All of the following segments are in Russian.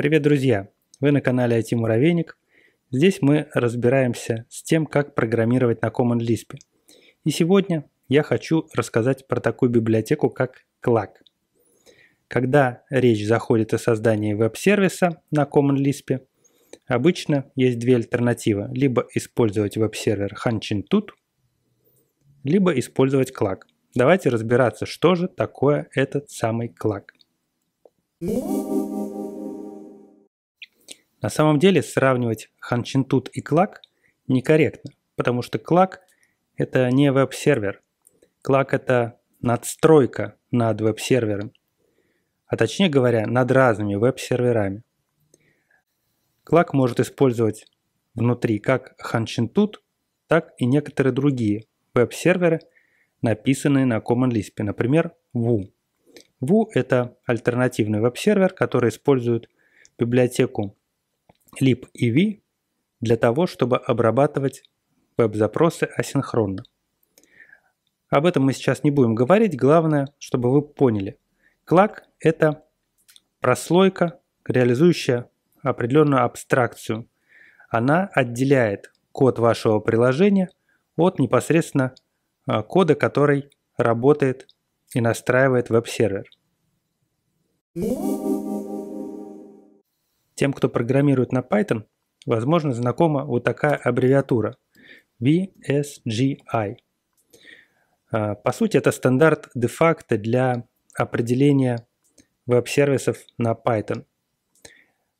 Привет, друзья! Вы на канале IT Муравейник. Здесь мы разбираемся с тем, как программировать на Common Lisp. И сегодня я хочу рассказать про такую библиотеку, как Clag. Когда речь заходит о создании веб-сервиса на Common Lisp, обычно есть две альтернативы. Либо использовать веб-сервер Hanchintut, либо использовать Clag. Давайте разбираться, что же такое этот самый Clag. На самом деле сравнивать Ханчинтут и Клак некорректно, потому что Клак – это не веб-сервер. Клак – это надстройка над веб-сервером, а точнее говоря, над разными веб-серверами. Клак может использовать внутри как Ханчинтут, так и некоторые другие веб-серверы, написанные на Common Lisp, например, Vue. Vue – это альтернативный веб-сервер, который использует библиотеку lib EV для того, чтобы обрабатывать веб-запросы асинхронно. Об этом мы сейчас не будем говорить, главное, чтобы вы поняли. Клак – это прослойка, реализующая определенную абстракцию. Она отделяет код вашего приложения от непосредственно а, кода, который работает и настраивает веб-сервер. Yeah. Тем, кто программирует на Python, возможно, знакома вот такая аббревиатура – VSGI. А, по сути, это стандарт де-факто для определения веб-сервисов на Python.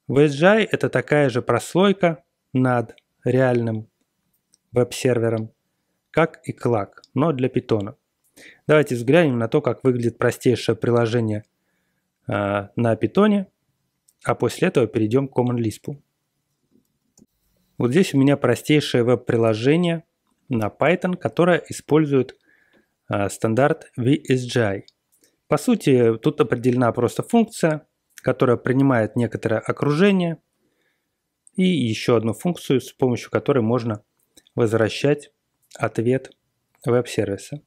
VSGI – это такая же прослойка над реальным веб-сервером, как и CLAC, но для Python. Давайте взглянем на то, как выглядит простейшее приложение э, на Python – а после этого перейдем к Common Lisp. Вот здесь у меня простейшее веб-приложение на Python, которое использует э, стандарт VSGI. По сути, тут определена просто функция, которая принимает некоторое окружение и еще одну функцию, с помощью которой можно возвращать ответ веб-сервиса.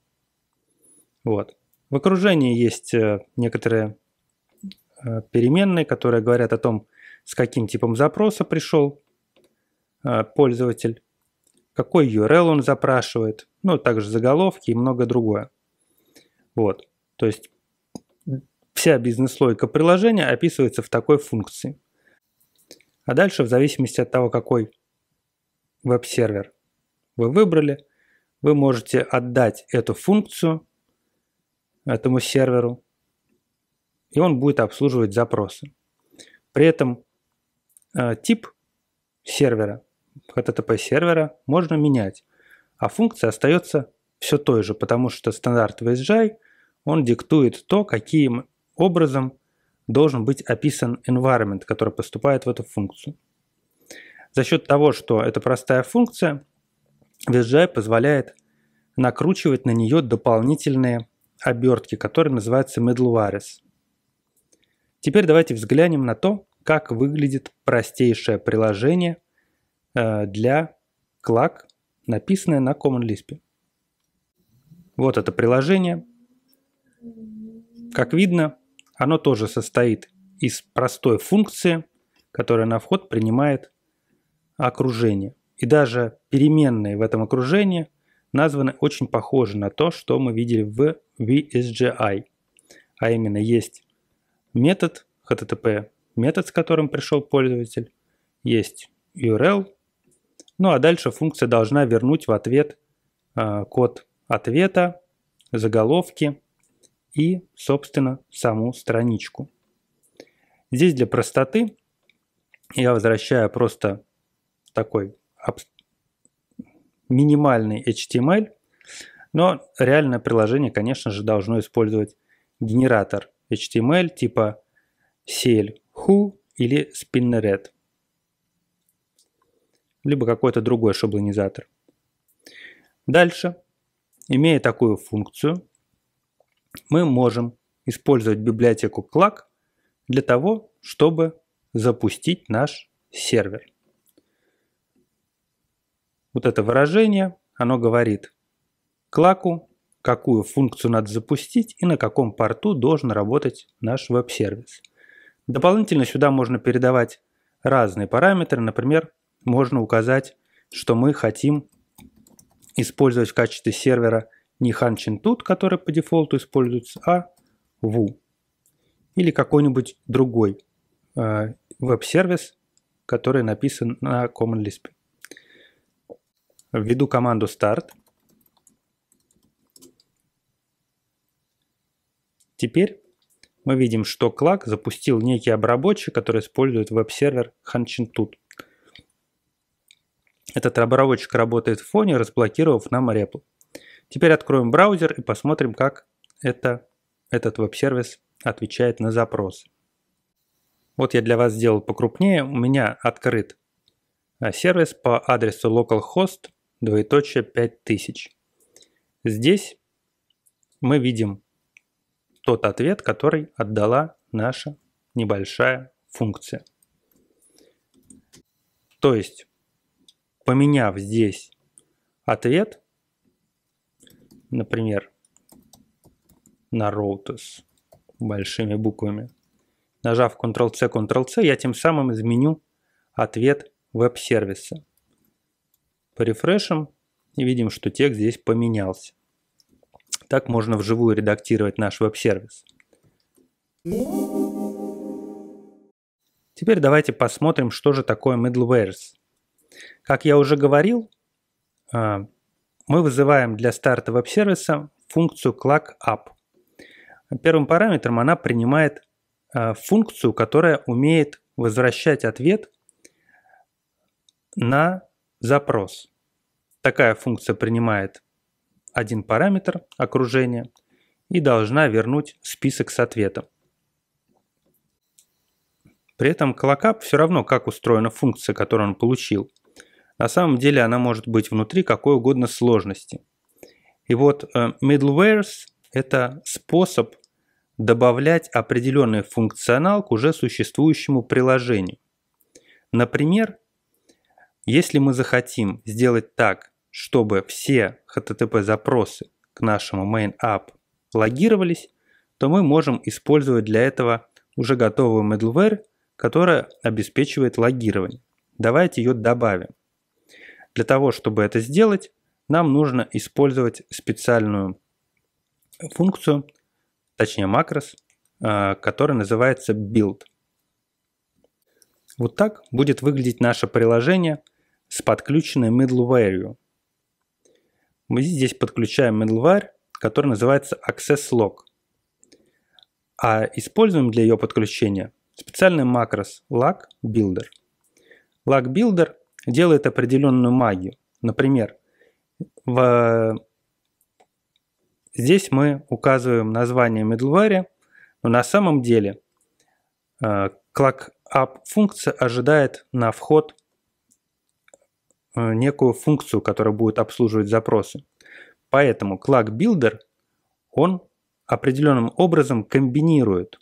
Вот. В окружении есть э, некоторые Э, переменные, которые говорят о том, с каким типом запроса пришел э, пользователь, какой URL он запрашивает, ну, также заголовки и многое другое. Вот, то есть вся бизнес-логика приложения описывается в такой функции. А дальше, в зависимости от того, какой веб-сервер вы выбрали, вы можете отдать эту функцию этому серверу, и он будет обслуживать запросы. При этом э, тип сервера, HTTP сервера, можно менять, а функция остается все той же, потому что стандарт VSGI, он диктует то, каким образом должен быть описан environment, который поступает в эту функцию. За счет того, что это простая функция, VSGI позволяет накручивать на нее дополнительные обертки, которые называются middlewares. Теперь давайте взглянем на то, как выглядит простейшее приложение э, для Clock, написанное на Common Lisp. Вот это приложение. Как видно, оно тоже состоит из простой функции, которая на вход принимает окружение. И даже переменные в этом окружении названы очень похожи на то, что мы видели в VSGI. А именно есть метод HTTP, метод, с которым пришел пользователь, есть URL, ну а дальше функция должна вернуть в ответ э, код ответа, заголовки и, собственно, саму страничку. Здесь для простоты я возвращаю просто такой минимальный HTML, но реальное приложение, конечно же, должно использовать генератор HTML эм типа CL Who или Spinneret, либо какой-то другой шаблонизатор. Дальше, имея такую функцию, мы можем использовать библиотеку CLAC для того, чтобы запустить наш сервер. Вот это выражение, оно говорит клаку какую функцию надо запустить и на каком порту должен работать наш веб-сервис. Дополнительно сюда можно передавать разные параметры. Например, можно указать, что мы хотим использовать в качестве сервера не HanChinTut, который по дефолту используется, а Vu. Или какой-нибудь другой э, веб-сервис, который написан на Common Lisp. Введу команду start – Теперь мы видим, что Клак запустил некий обработчик, который использует веб-сервер Ханчинтут. Этот обработчик работает в фоне, разблокировав нам REPL. Теперь откроем браузер и посмотрим, как это, этот веб-сервис отвечает на запрос. Вот я для вас сделал покрупнее. У меня открыт а, сервис по адресу localhost двоеточие 5000. Здесь мы видим тот ответ, который отдала наша небольшая функция. То есть, поменяв здесь ответ, например, на routes большими буквами, нажав Ctrl-C, Ctrl-C, я тем самым изменю ответ веб-сервиса. Порефрешим и видим, что текст здесь поменялся. Так можно вживую редактировать наш веб-сервис. Теперь давайте посмотрим, что же такое middlewares. Как я уже говорил, а, мы вызываем для старта веб-сервиса функцию up. Первым параметром она принимает а, функцию, которая умеет возвращать ответ на запрос. Такая функция принимает один параметр окружения и должна вернуть список с ответом. При этом колокап все равно, как устроена функция, которую он получил. На самом деле она может быть внутри какой угодно сложности. И вот э, middlewares – это способ добавлять определенный функционал к уже существующему приложению. Например, если мы захотим сделать так, чтобы все HTTP-запросы к нашему main app логировались, то мы можем использовать для этого уже готовую middleware, которая обеспечивает логирование. Давайте ее добавим. Для того, чтобы это сделать, нам нужно использовать специальную функцию, точнее макрос, э, который называется build. Вот так будет выглядеть наше приложение с подключенной middleware мы здесь подключаем middleware, который называется access log. А используем для ее подключения специальный макрос lag builder. Lag builder делает определенную магию. Например, в... здесь мы указываем название middleware, но на самом деле э, ClockUp функция ожидает на вход Э, некую функцию, которая будет обслуживать запросы. Поэтому Clock Builder, он определенным образом комбинирует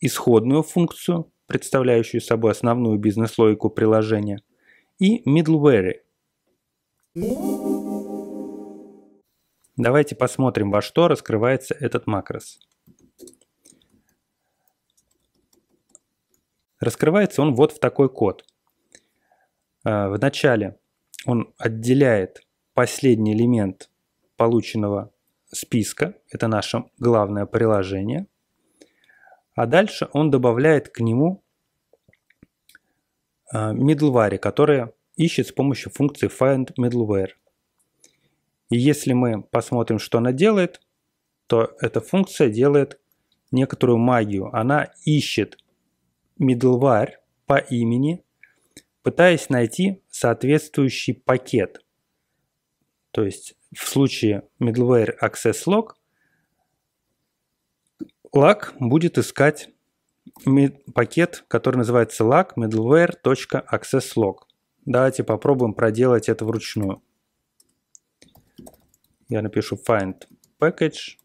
исходную функцию, представляющую собой основную бизнес-логику приложения, и middleware. Давайте посмотрим, во что раскрывается этот макрос. Раскрывается он вот в такой код. Э, в начале он отделяет последний элемент полученного списка, это наше главное приложение, а дальше он добавляет к нему э, middleware, которое ищет с помощью функции find middleware. И если мы посмотрим, что она делает, то эта функция делает некоторую магию. Она ищет middleware по имени пытаясь найти соответствующий пакет. То есть в случае middleware access log лаг будет искать пакет, который называется lag middleware.accesslog. Давайте попробуем проделать это вручную. Я напишу find package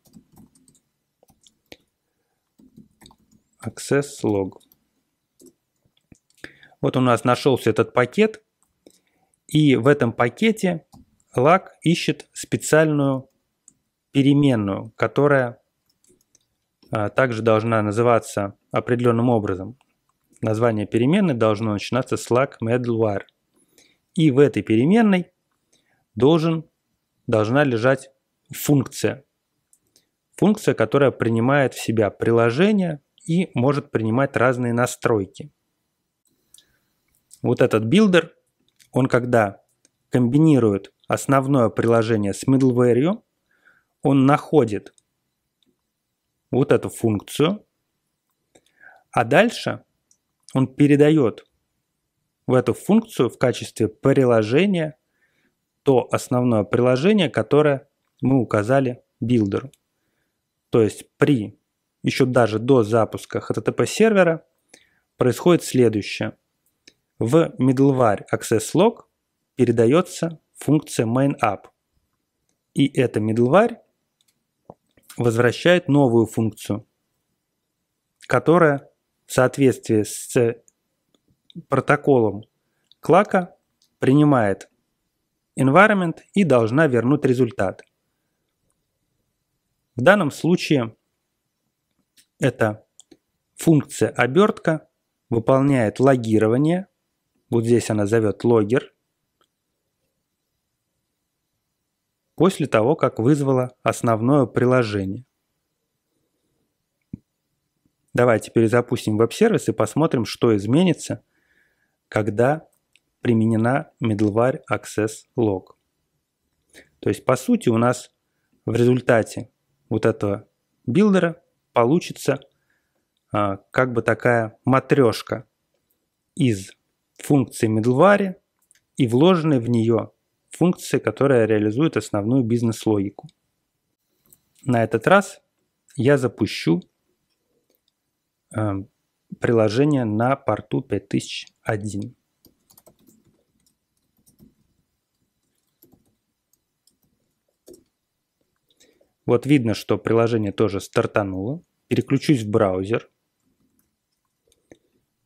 access log. Вот у нас нашелся этот пакет, и в этом пакете лак ищет специальную переменную, которая а, также должна называться определенным образом. Название переменной должно начинаться с lag middleware. И в этой переменной должен, должна лежать функция. Функция, которая принимает в себя приложение и может принимать разные настройки. Вот этот билдер, он когда комбинирует основное приложение с middleware, он находит вот эту функцию, а дальше он передает в эту функцию в качестве приложения то основное приложение, которое мы указали билдеру. То есть при, еще даже до запуска HTTP сервера происходит следующее – в middleware access log передается функция mainUp. И эта middleware возвращает новую функцию, которая в соответствии с протоколом клака принимает environment и должна вернуть результат. В данном случае это функция обертка выполняет логирование – вот здесь она зовет логер. После того, как вызвала основное приложение. Давайте перезапустим веб-сервис и посмотрим, что изменится, когда применена middleware access log. То есть, по сути, у нас в результате вот этого билдера получится а, как бы такая матрешка из функции middleware и вложенные в нее функции, которая реализует основную бизнес-логику. На этот раз я запущу э, приложение на порту 5001. Вот видно, что приложение тоже стартануло. Переключусь в браузер –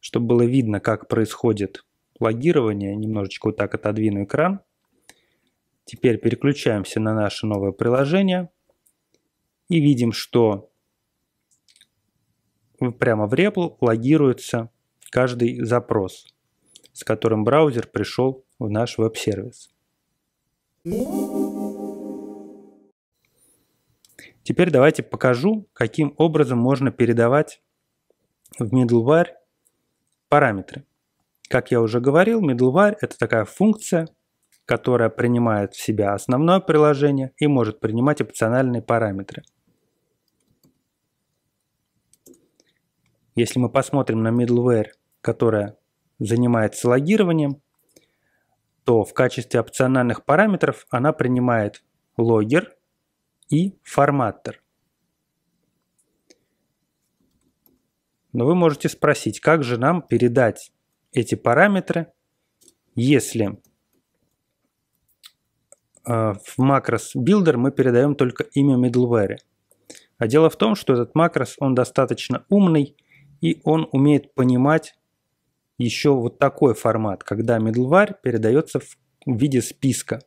чтобы было видно, как происходит логирование. Немножечко вот так отодвину экран. Теперь переключаемся на наше новое приложение и видим, что прямо в REPL логируется каждый запрос, с которым браузер пришел в наш веб-сервис. Теперь давайте покажу, каким образом можно передавать в middleware Параметры. Как я уже говорил, middleware – это такая функция, которая принимает в себя основное приложение и может принимать опциональные параметры. Если мы посмотрим на middleware, которая занимается логированием, то в качестве опциональных параметров она принимает логер и форматтер. Но вы можете спросить, как же нам передать эти параметры, если э, в макрос Builder мы передаем только имя middleware. А дело в том, что этот макрос, он достаточно умный, и он умеет понимать еще вот такой формат, когда middleware передается в виде списка,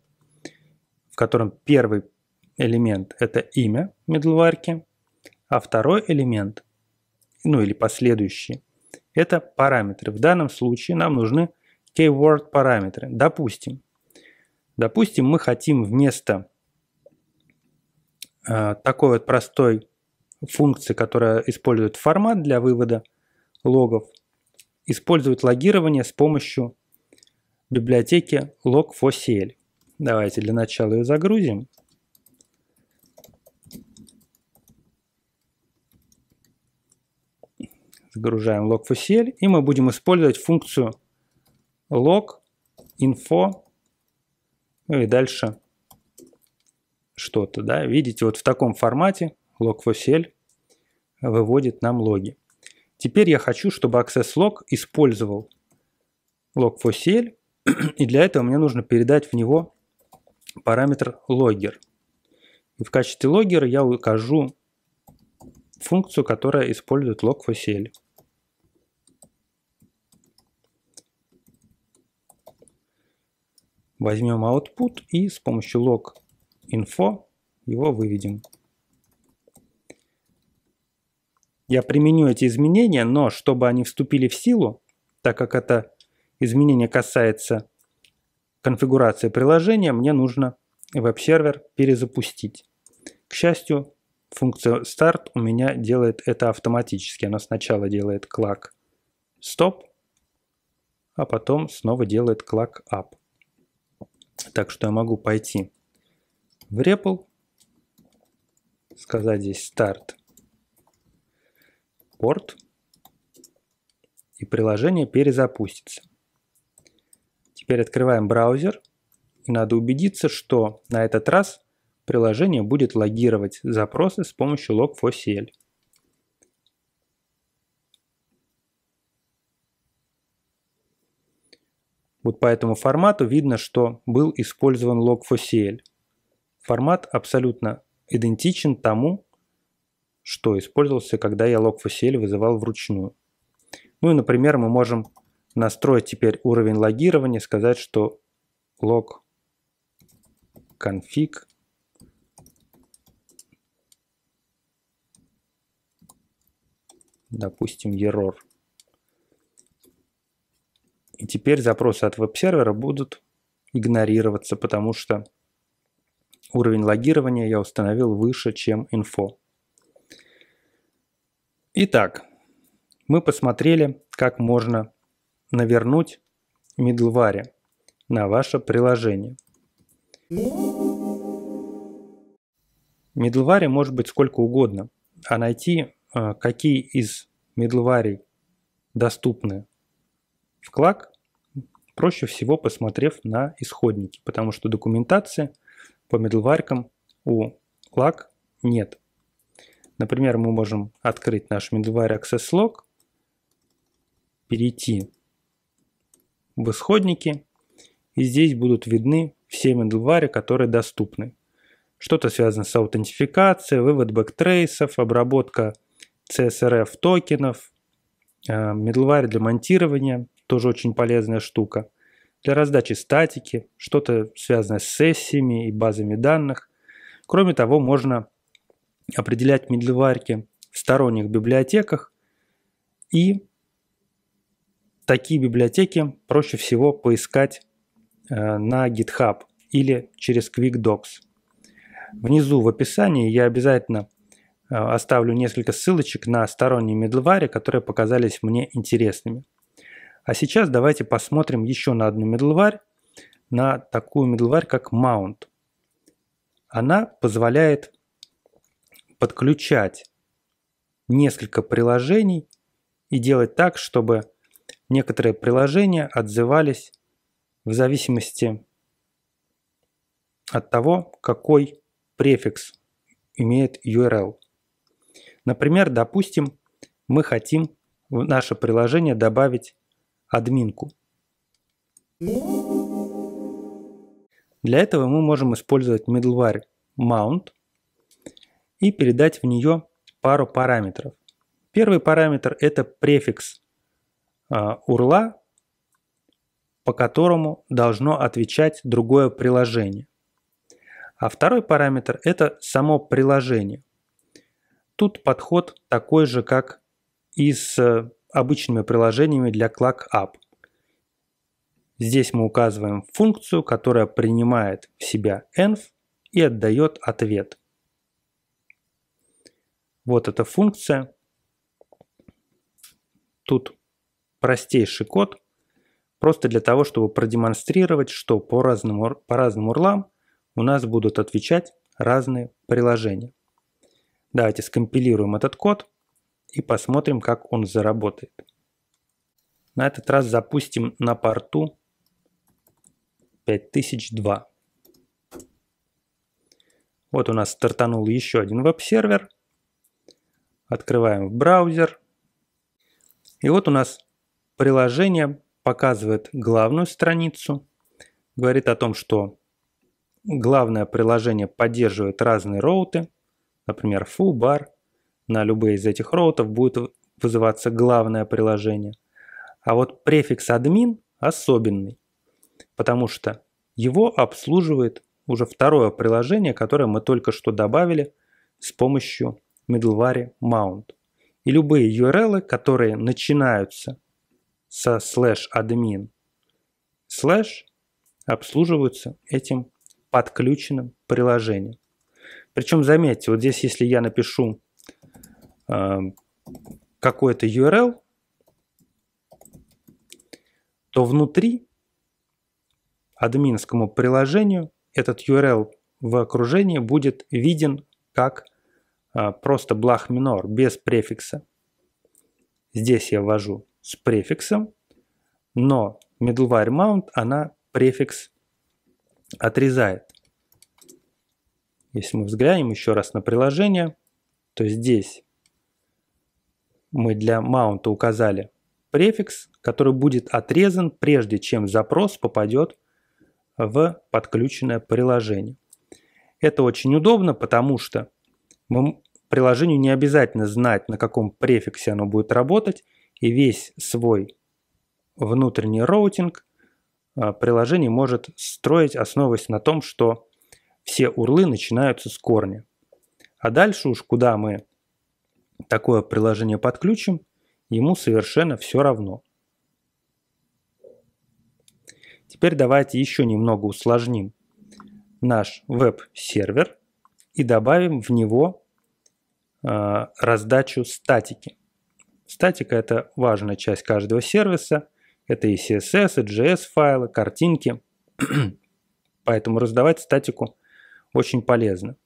в котором первый элемент – это имя middleware, а второй элемент ну или последующие. Это параметры. В данном случае нам нужны keyword параметры. Допустим, допустим мы хотим вместо э, такой вот простой функции, которая использует формат для вывода логов, использовать логирование с помощью библиотеки log4cl. Давайте для начала ее загрузим. загружаем log4cl, и мы будем использовать функцию log info ну и дальше что-то, да, видите, вот в таком формате log4cl выводит нам логи. Теперь я хочу, чтобы accesslog использовал log4cl, и для этого мне нужно передать в него параметр логер. в качестве логера я укажу функцию, которая использует log4cl. Возьмем output и с помощью log info его выведем. Я применю эти изменения, но чтобы они вступили в силу, так как это изменение касается конфигурации приложения, мне нужно веб-сервер перезапустить. К счастью, функция start у меня делает это автоматически. Она сначала делает клак stop, а потом снова делает клак up. Так что я могу пойти в REPL, сказать здесь старт порт, и приложение перезапустится. Теперь открываем браузер, и надо убедиться, что на этот раз приложение будет логировать запросы с помощью log4cl. Вот по этому формату видно, что был использован log4cl. Формат абсолютно идентичен тому, что использовался, когда я log4cl вызывал вручную. Ну и, например, мы можем настроить теперь уровень логирования, сказать, что log config допустим, error. И теперь запросы от веб-сервера будут игнорироваться, потому что уровень логирования я установил выше, чем info. Итак, мы посмотрели, как можно навернуть middleware на ваше приложение. Middleware может быть сколько угодно, а найти, э, какие из middleware доступны в клак проще всего посмотрев на исходники, потому что документации по медлваркам у клак нет. Например, мы можем открыть наш middleware access log, перейти в исходники, и здесь будут видны все middleware, которые доступны. Что-то связано с аутентификацией, вывод бэктрейсов, обработка CSRF токенов, э, middleware для монтирования тоже очень полезная штука. Для раздачи статики, что-то связанное с сессиями и базами данных. Кроме того, можно определять медливарки в сторонних библиотеках и такие библиотеки проще всего поискать э, на GitHub или через QuickDocs. Внизу в описании я обязательно э, оставлю несколько ссылочек на сторонние медлвари, которые показались мне интересными. А сейчас давайте посмотрим еще на одну медлварь, на такую медлварь как Mount. Она позволяет подключать несколько приложений и делать так, чтобы некоторые приложения отзывались в зависимости от того, какой префикс имеет URL. Например, допустим, мы хотим в наше приложение добавить админку. Для этого мы можем использовать middleware mount и передать в нее пару параметров. Первый параметр – это префикс URL, а, по которому должно отвечать другое приложение. А второй параметр – это само приложение. Тут подход такой же, как и с э, обычными приложениями для ClockUp. Здесь мы указываем функцию, которая принимает в себя env и отдает ответ. Вот эта функция. Тут простейший код, просто для того, чтобы продемонстрировать, что по разным, по разным урлам у нас будут отвечать разные приложения. Давайте скомпилируем этот код – и посмотрим, как он заработает. На этот раз запустим на порту 5002. Вот у нас стартанул еще один веб-сервер. Открываем в браузер. И вот у нас приложение показывает главную страницу. Говорит о том, что главное приложение поддерживает разные роуты. Например, фубар, на любые из этих роутов будет вызываться главное приложение. А вот префикс админ особенный, потому что его обслуживает уже второе приложение, которое мы только что добавили с помощью middleware mount. И любые URL, которые начинаются со слэш админ слэш, обслуживаются этим подключенным приложением. Причем заметьте, вот здесь если я напишу Э, какой-то URL, то внутри админскому приложению этот URL в окружении будет виден как э, просто блах минор, без префикса. Здесь я ввожу с префиксом, но middleware mount, она префикс отрезает. Если мы взглянем еще раз на приложение, то здесь мы для маунта указали префикс, который будет отрезан, прежде чем запрос попадет в подключенное приложение. Это очень удобно, потому что мы, приложению не обязательно знать, на каком префиксе оно будет работать, и весь свой внутренний роутинг а, приложение может строить, основываясь на том, что все урлы начинаются с корня. А дальше уж куда мы такое приложение подключим, ему совершенно все равно. Теперь давайте еще немного усложним наш веб-сервер и добавим в него э, раздачу статики. Статика – это важная часть каждого сервиса. Это и CSS, и JS файлы, картинки. Поэтому раздавать статику очень полезно.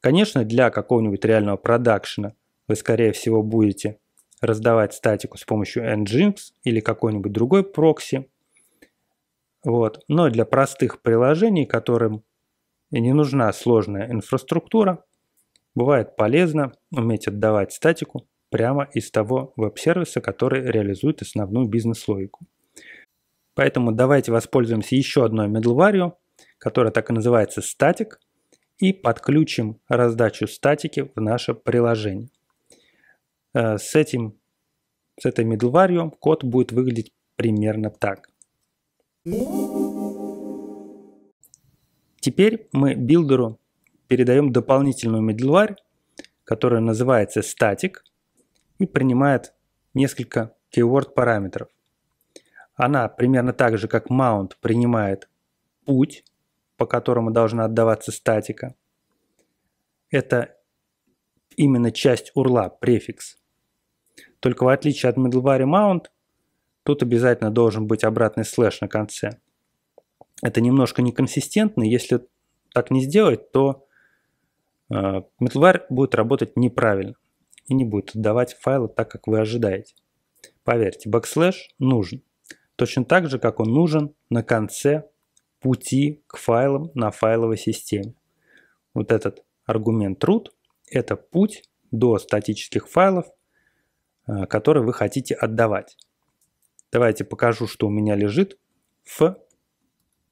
Конечно, для какого-нибудь реального продакшена – вы, скорее всего, будете раздавать статику с помощью Nginx или какой-нибудь другой прокси. Вот. Но для простых приложений, которым не нужна сложная инфраструктура, бывает полезно уметь отдавать статику прямо из того веб-сервиса, который реализует основную бизнес-логику. Поэтому давайте воспользуемся еще одной middleware, которая так и называется Static, и подключим раздачу статики в наше приложение. Э, с, этим, с этой middleware код будет выглядеть примерно так. Теперь мы билдеру передаем дополнительную middleware, которая называется static и принимает несколько keyword параметров. Она примерно так же, как mount, принимает путь, по которому должна отдаваться статика. Это именно часть урла, префикс. Только в отличие от middleware mount, тут обязательно должен быть обратный слэш на конце. Это немножко неконсистентно, если так не сделать, то э, middleware будет работать неправильно и не будет отдавать файлы так, как вы ожидаете. Поверьте, backslash нужен. Точно так же, как он нужен на конце пути к файлам на файловой системе. Вот этот аргумент root – это путь до статических файлов Э, который вы хотите отдавать. Давайте покажу, что у меня лежит в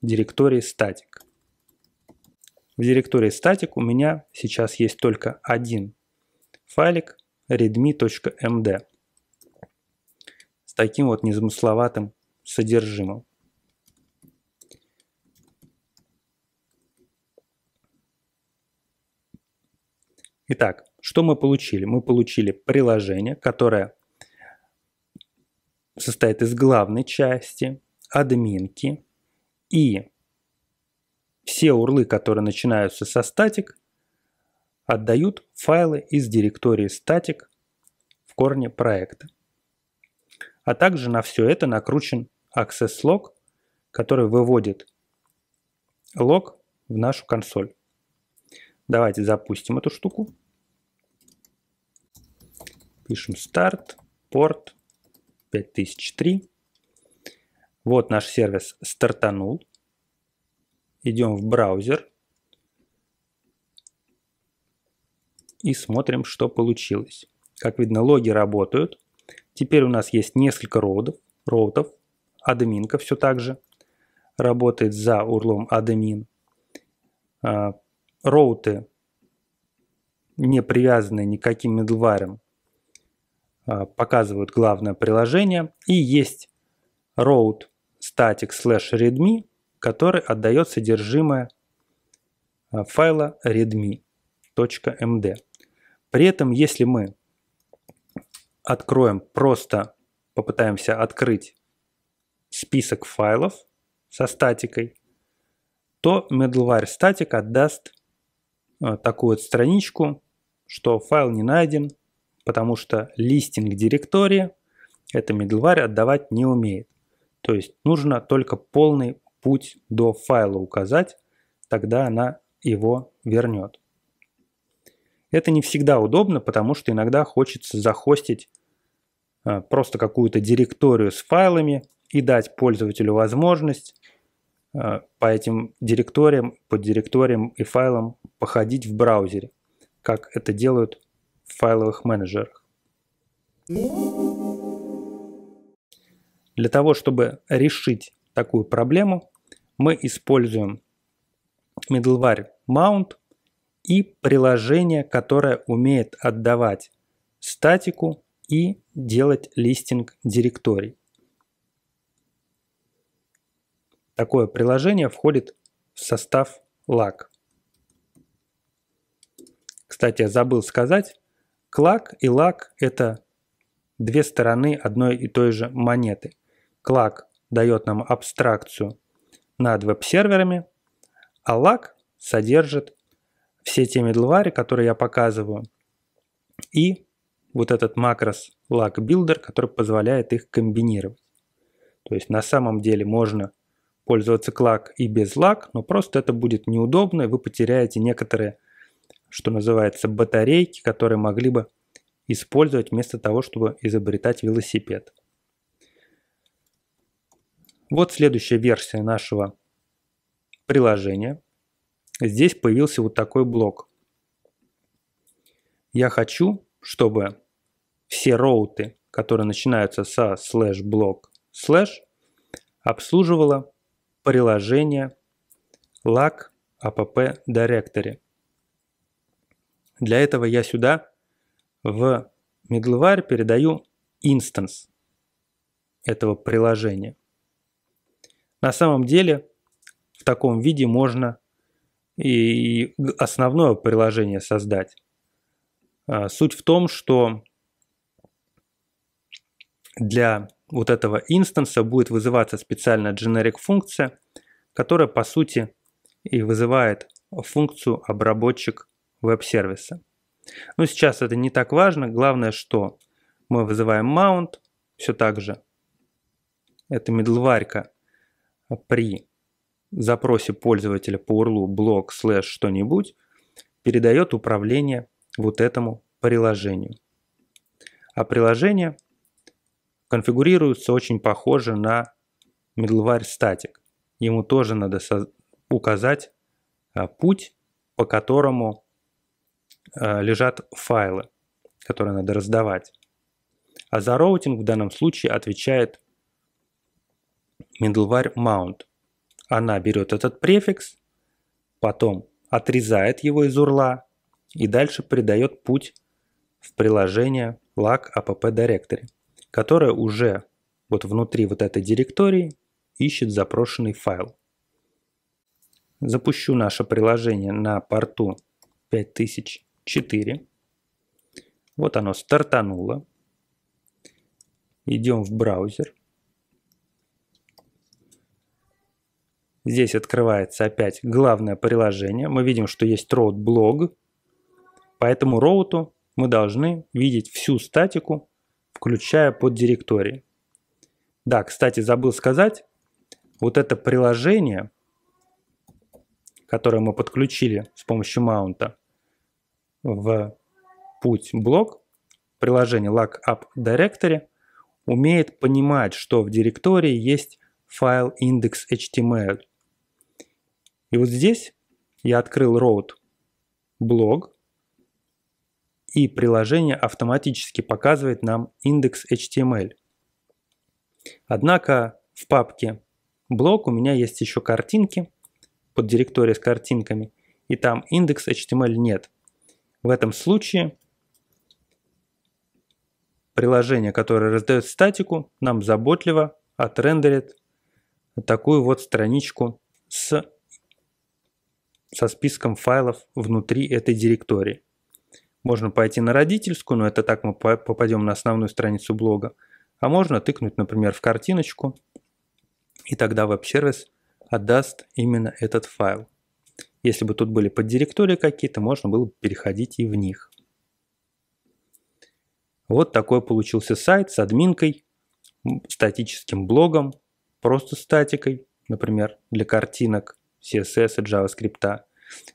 директории static. В директории static у меня сейчас есть только один файлик readme.md с таким вот незамысловатым содержимым. Итак, что мы получили? Мы получили приложение, которое состоит из главной части, админки и все урлы, которые начинаются со статик, отдают файлы из директории статик в корне проекта. А также на все это накручен access log, который выводит лог в нашу консоль. Давайте запустим эту штуку. Пишем старт, порт 5003. Вот наш сервис стартанул. Идем в браузер. И смотрим, что получилось. Как видно, логи работают. Теперь у нас есть несколько роутов. роутов. Админка все так же работает за урлом админ. А, роуты не привязаны никаким медлварем а, показывают главное приложение. И есть road static slash readme, который отдает содержимое а, файла readme.md. При этом, если мы откроем просто, попытаемся открыть список файлов со статикой, то middleware static отдаст а, такую вот страничку, что файл не найден, потому что листинг директории это middleware отдавать не умеет. То есть нужно только полный путь до файла указать, тогда она его вернет. Это не всегда удобно, потому что иногда хочется захостить э, просто какую-то директорию с файлами и дать пользователю возможность э, по этим директориям, под директориям и файлам походить в браузере, как это делают файловых менеджерах. Для того, чтобы решить такую проблему, мы используем middleware mount и приложение, которое умеет отдавать статику и делать листинг директорий. Такое приложение входит в состав LAC. Кстати, я забыл сказать, Клак и лак – это две стороны одной и той же монеты. Клак дает нам абстракцию над веб-серверами, а лак содержит все те middleware, которые я показываю, и вот этот макрос Лак Билдер, который позволяет их комбинировать. То есть на самом деле можно пользоваться клак и без лак, но просто это будет неудобно, и вы потеряете некоторые что называется, батарейки, которые могли бы использовать вместо того, чтобы изобретать велосипед. Вот следующая версия нашего приложения. Здесь появился вот такой блок. Я хочу, чтобы все роуты, которые начинаются со слэш блок слэш, обслуживало приложение LAC App Directory. Для этого я сюда в middleware передаю инстанс этого приложения. На самом деле в таком виде можно и основное приложение создать. А, суть в том, что для вот этого инстанса будет вызываться специальная generic функция, которая по сути и вызывает функцию обработчик веб-сервиса. Но ну, сейчас это не так важно. Главное, что мы вызываем mount, все так же. Это медлварька при запросе пользователя по URL блок слэш что-нибудь передает управление вот этому приложению. А приложение конфигурируется очень похоже на middleware static. Ему тоже надо указать а, путь, по которому Э, лежат файлы, которые надо раздавать. А за роутинг в данном случае отвечает middleware mount. Она берет этот префикс, потом отрезает его из урла и дальше придает путь в приложение lag app directory, которое уже вот внутри вот этой директории ищет запрошенный файл. Запущу наше приложение на порту 5000 4. Вот оно стартануло. Идем в браузер. Здесь открывается опять главное приложение. Мы видим, что есть road блог. По этому роуту мы должны видеть всю статику, включая поддиректории. Да, кстати, забыл сказать, вот это приложение, которое мы подключили с помощью маунта, в путь блок, приложение LockUp Directory умеет понимать, что в директории есть файл index.html. И вот здесь я открыл road блог, и приложение автоматически показывает нам index.html. Однако в папке блог у меня есть еще картинки, под директория с картинками, и там index.html нет. В этом случае приложение, которое раздает статику, нам заботливо отрендерит такую вот страничку с, со списком файлов внутри этой директории. Можно пойти на родительскую, но это так мы попадем на основную страницу блога. А можно тыкнуть, например, в картиночку, и тогда веб-сервис отдаст именно этот файл. Если бы тут были поддиректории какие-то, можно было бы переходить и в них. Вот такой получился сайт с админкой, статическим блогом, просто статикой, например, для картинок, CSS и JavaScript,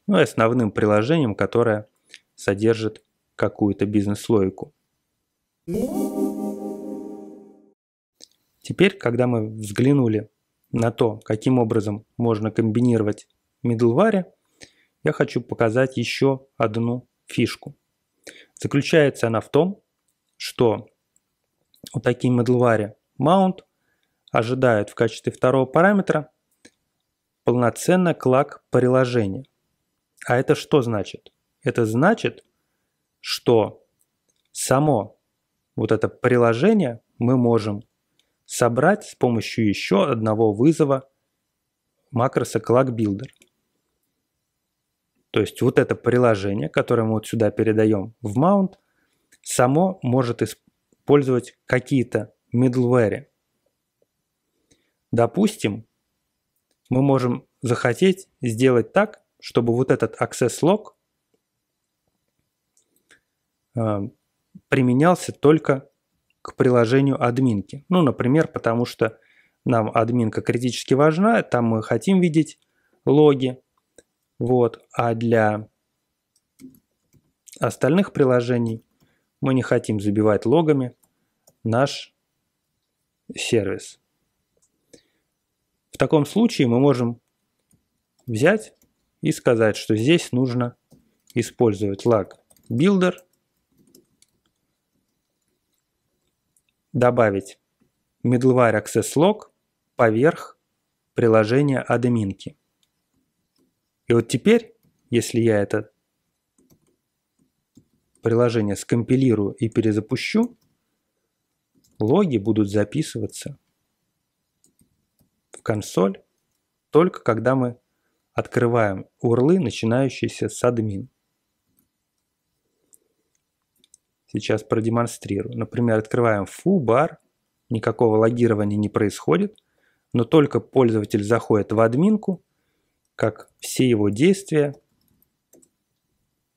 ну и основным приложением, которое содержит какую-то бизнес-логику. Теперь, когда мы взглянули на то, каким образом можно комбинировать middleware, я хочу показать еще одну фишку. Заключается она в том, что у таких middleware mount ожидают в качестве второго параметра полноценно клак приложения. А это что значит? Это значит, что само вот это приложение мы можем собрать с помощью еще одного вызова макроса Builder. То есть вот это приложение, которое мы вот сюда передаем в mount, само может использовать какие-то middleware. Допустим, мы можем захотеть сделать так, чтобы вот этот access log э, применялся только к приложению админки. Ну, например, потому что нам админка критически важна, там мы хотим видеть логи, вот. А для остальных приложений мы не хотим забивать логами наш сервис. В таком случае мы можем взять и сказать, что здесь нужно использовать лаг builder, добавить middleware access log поверх приложения админки. И вот теперь, если я это приложение скомпилирую и перезапущу, логи будут записываться в консоль только когда мы открываем урлы, начинающиеся с админ. Сейчас продемонстрирую. Например, открываем фу-бар, никакого логирования не происходит, но только пользователь заходит в админку, как все его действия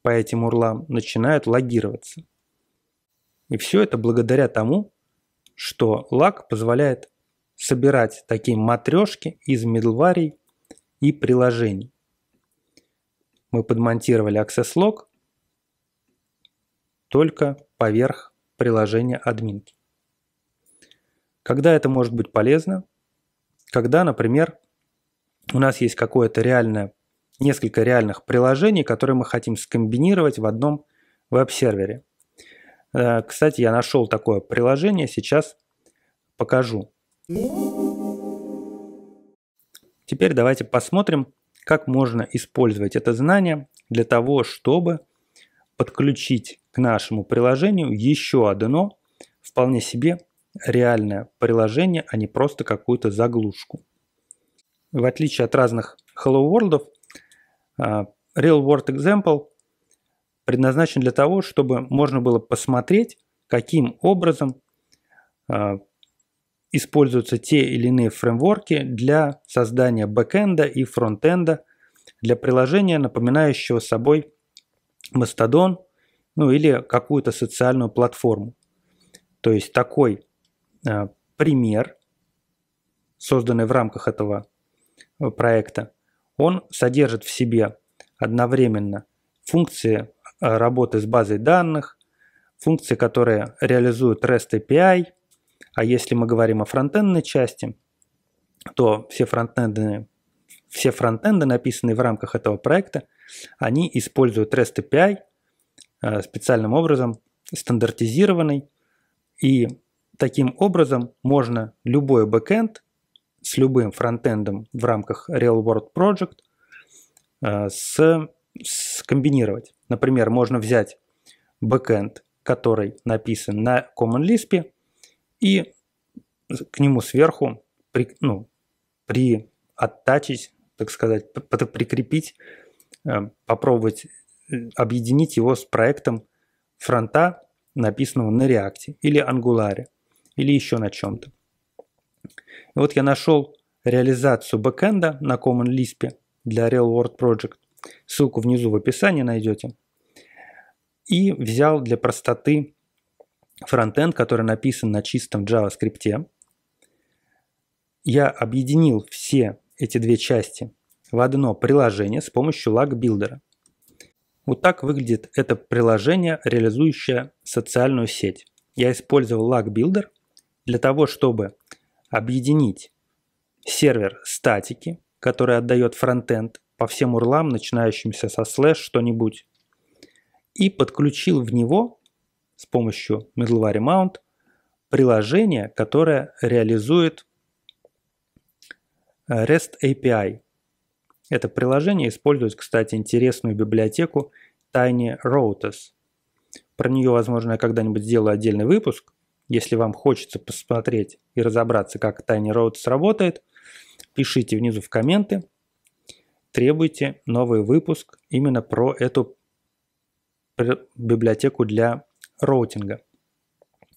по этим урлам начинают логироваться. И все это благодаря тому, что лак позволяет собирать такие матрешки из медлварий и приложений. Мы подмонтировали Access Log только поверх приложения админки. Когда это может быть полезно? Когда, например, у нас есть какое-то реальное, несколько реальных приложений, которые мы хотим скомбинировать в одном веб-сервере. Э, кстати, я нашел такое приложение, сейчас покажу. Теперь давайте посмотрим, как можно использовать это знание для того, чтобы подключить к нашему приложению еще одно вполне себе реальное приложение, а не просто какую-то заглушку в отличие от разных Hello World, а, Real World Example предназначен для того, чтобы можно было посмотреть, каким образом а, используются те или иные фреймворки для создания бэкенда и фронтенда для приложения, напоминающего собой Mastodon ну, или какую-то социальную платформу. То есть такой э, пример, созданный в рамках этого проекта, он содержит в себе одновременно функции э, работы с базой данных, функции, которые реализуют REST API, а если мы говорим о фронтендной части, то все фронтенды, все фронтенды, написанные в рамках этого проекта, они используют REST API э, специальным образом, стандартизированный, и таким образом можно любой бэкэнд с любым фронтендом в рамках Real World Project э, с, комбинировать, Например, можно взять бэкенд, который написан на Common Lisp, и к нему сверху при, ну, при оттачить, так сказать, прикрепить, э, попробовать э, объединить его с проектом фронта, написанного на React или Angular, или еще на чем-то. И вот я нашел реализацию бэкенда на Common Lisp для Real World Project. Ссылку внизу в описании найдете. И взял для простоты фронтенд, который написан на чистом JavaScript. Я объединил все эти две части в одно приложение с помощью лаг билдера. Вот так выглядит это приложение, реализующее социальную сеть. Я использовал лаг билдер для того, чтобы объединить сервер статики, который отдает фронтенд по всем урлам, начинающимся со слэш что-нибудь, и подключил в него с помощью middleware mount приложение, которое реализует э, REST API. Это приложение использует, кстати, интересную библиотеку Tiny Routers. Про нее, возможно, я когда-нибудь сделаю отдельный выпуск, если вам хочется посмотреть и разобраться, как Tiny Roads работает, пишите внизу в комменты, требуйте новый выпуск именно про эту библиотеку для роутинга.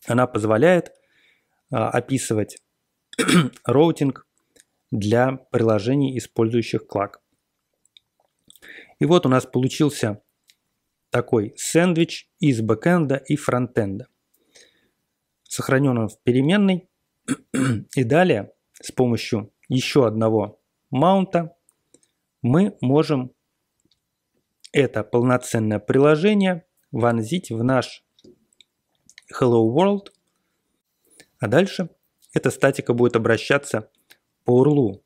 Она позволяет а, описывать роутинг для приложений, использующих клак. И вот у нас получился такой сэндвич из бэкэнда и фронтенда сохранен в переменной. И далее с помощью еще одного маунта мы можем это полноценное приложение вонзить в наш Hello World. А дальше эта статика будет обращаться по урлу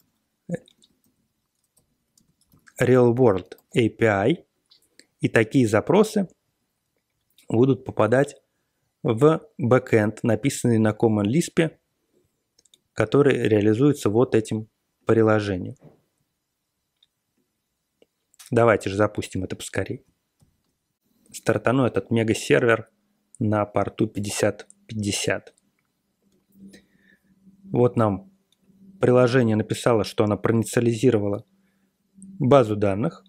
Real World API. И такие запросы будут попадать в бэкэнд, написанный на Common Lisp, который реализуется вот этим приложением. Давайте же запустим это поскорее. Стартану этот мега-сервер на порту 5050. Вот нам приложение написало, что оно проинициализировало базу данных.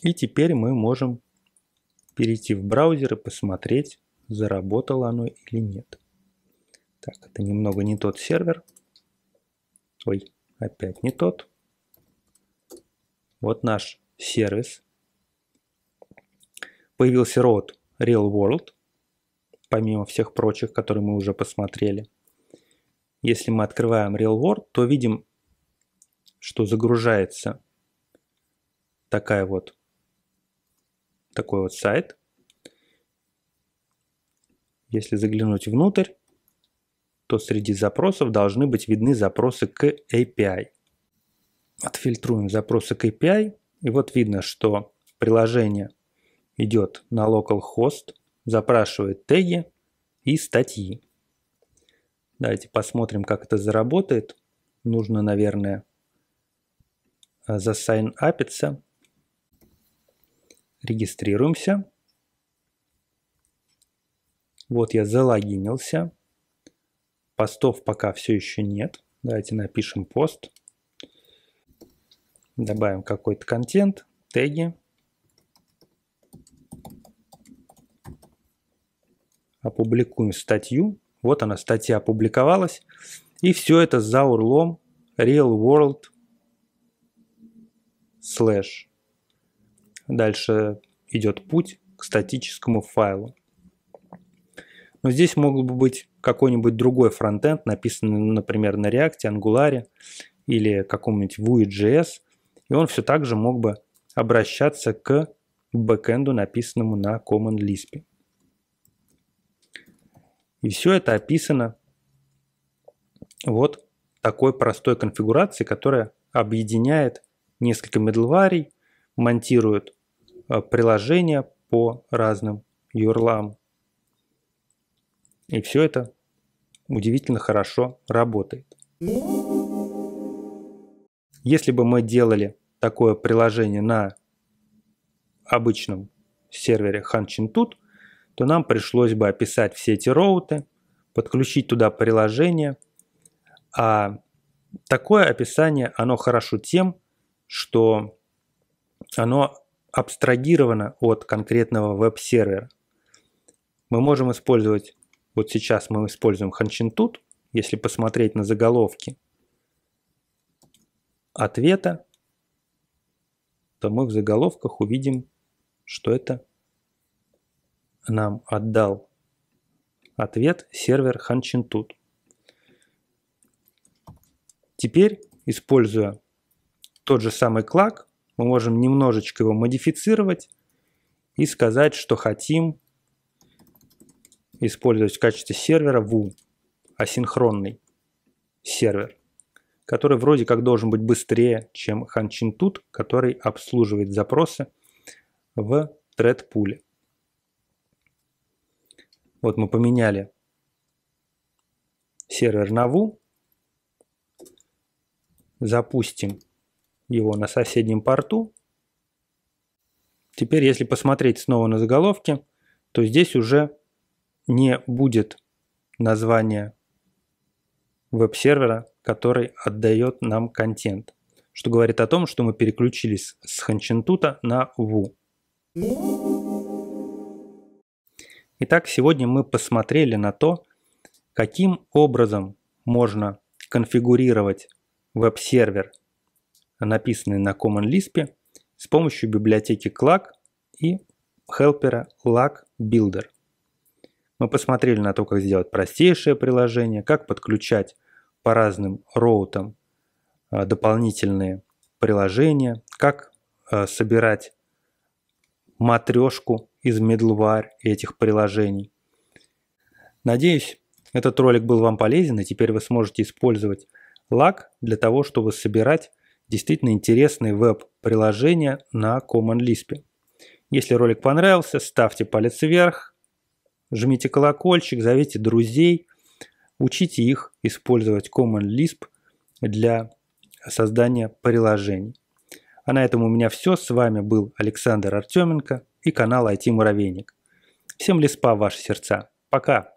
И теперь мы можем перейти в браузер и посмотреть, заработало оно или нет. Так, это немного не тот сервер. Ой, опять не тот. Вот наш сервис. Появился род Real World, помимо всех прочих, которые мы уже посмотрели. Если мы открываем Real World, то видим, что загружается такая вот такой вот сайт. Если заглянуть внутрь, то среди запросов должны быть видны запросы к API. Отфильтруем запросы к API, и вот видно, что приложение идет на localhost, запрашивает теги и статьи. Давайте посмотрим, как это заработает. Нужно, наверное, э, засайн Регистрируемся. Вот я залогинился. Постов пока все еще нет. Давайте напишем пост. Добавим какой-то контент, теги. Опубликуем статью. Вот она, статья опубликовалась. И все это за урлом real world slash Дальше идет путь к статическому файлу. Но здесь мог бы быть какой-нибудь другой фронтенд, написанный, ну, например, на React, Angular или каком-нибудь Vue.js, и он все так же мог бы обращаться к бэкенду, написанному на Common Lisp. И все это описано вот такой простой конфигурации, которая объединяет несколько middleware монтируют э, приложения по разным юрлам. И все это удивительно хорошо работает. Если бы мы делали такое приложение на обычном сервере Hanchintut, то нам пришлось бы описать все эти роуты, подключить туда приложение. А такое описание, оно хорошо тем, что оно абстрагировано от конкретного веб-сервера. Мы можем использовать, вот сейчас мы используем Ханчинтут, если посмотреть на заголовки ответа, то мы в заголовках увидим, что это нам отдал ответ сервер Ханчинтут. Теперь, используя тот же самый клак, мы можем немножечко его модифицировать и сказать, что хотим использовать в качестве сервера VU, асинхронный сервер, который вроде как должен быть быстрее, чем HanChinTut, который обслуживает запросы в ThreadPool. Вот мы поменяли сервер на VU, запустим его на соседнем порту. Теперь, если посмотреть снова на заголовки, то здесь уже не будет названия веб-сервера, который отдает нам контент, что говорит о том, что мы переключились с Ханчентута на Ву. Итак, сегодня мы посмотрели на то, каким образом можно конфигурировать веб-сервер написанные на Common Lisp с помощью библиотеки Clag и хелпера Lag Builder. Мы посмотрели на то, как сделать простейшее приложение, как подключать по разным роутам э, дополнительные приложения, как э, собирать матрешку из middleware этих приложений. Надеюсь, этот ролик был вам полезен, и теперь вы сможете использовать лак для того, чтобы собирать действительно интересные веб-приложения на Common Lisp. Если ролик понравился, ставьте палец вверх, жмите колокольчик, зовите друзей, учите их использовать Common Lisp для создания приложений. А на этом у меня все. С вами был Александр Артеменко и канал IT Муравейник. Всем лиспа в ваши сердца. Пока!